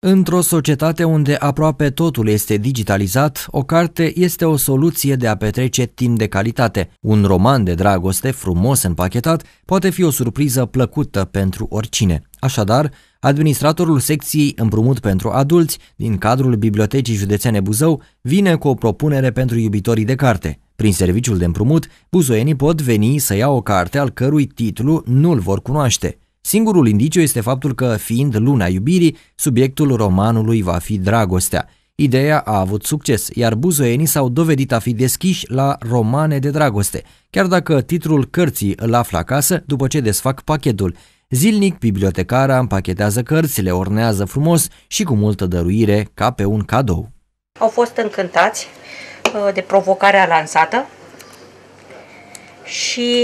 Într-o societate unde aproape totul este digitalizat, o carte este o soluție de a petrece timp de calitate. Un roman de dragoste frumos împachetat poate fi o surpriză plăcută pentru oricine. Așadar, administratorul secției Împrumut pentru adulți din cadrul Bibliotecii Județene Buzău vine cu o propunere pentru iubitorii de carte. Prin serviciul de împrumut, buzoienii pot veni să ia o carte al cărui titlu nu-l vor cunoaște. Singurul indiciu este faptul că, fiind luna iubirii, subiectul romanului va fi dragostea. Ideea a avut succes, iar buzoienii s-au dovedit a fi deschiși la romane de dragoste, chiar dacă titlul cărții îl află acasă după ce desfac pachetul. Zilnic, bibliotecara împachetează cărți, le ornează frumos și cu multă dăruire, ca pe un cadou. Au fost încântați uh, de provocarea lansată și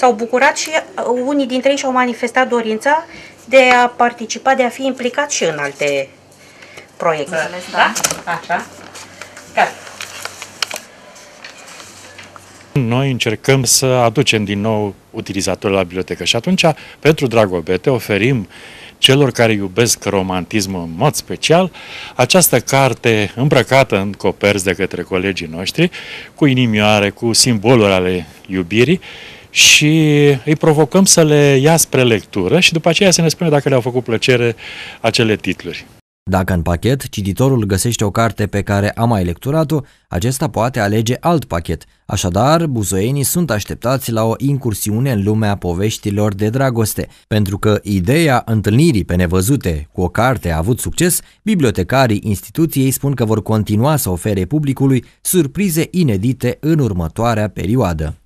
s-au bucurat și uh, unii dintre ei și-au manifestat dorința de a participa, de a fi implicat și în alte proiecte. da? da? Așa. Gat. Noi încercăm să aducem din nou utilizatorul la bibliotecă și atunci, pentru Dragobete, oferim celor care iubesc romantismul în mod special, această carte îmbrăcată în coperți de către colegii noștri, cu inimioare, cu simboluri ale iubirii, și îi provocăm să le ia spre lectură și după aceea să ne spună dacă le-au făcut plăcere acele titluri. Dacă în pachet cititorul găsește o carte pe care a mai lecturat-o, acesta poate alege alt pachet. Așadar, buzoienii sunt așteptați la o incursiune în lumea poveștilor de dragoste, pentru că ideea întâlnirii pe nevăzute cu o carte a avut succes, bibliotecarii instituției spun că vor continua să ofere publicului surprize inedite în următoarea perioadă.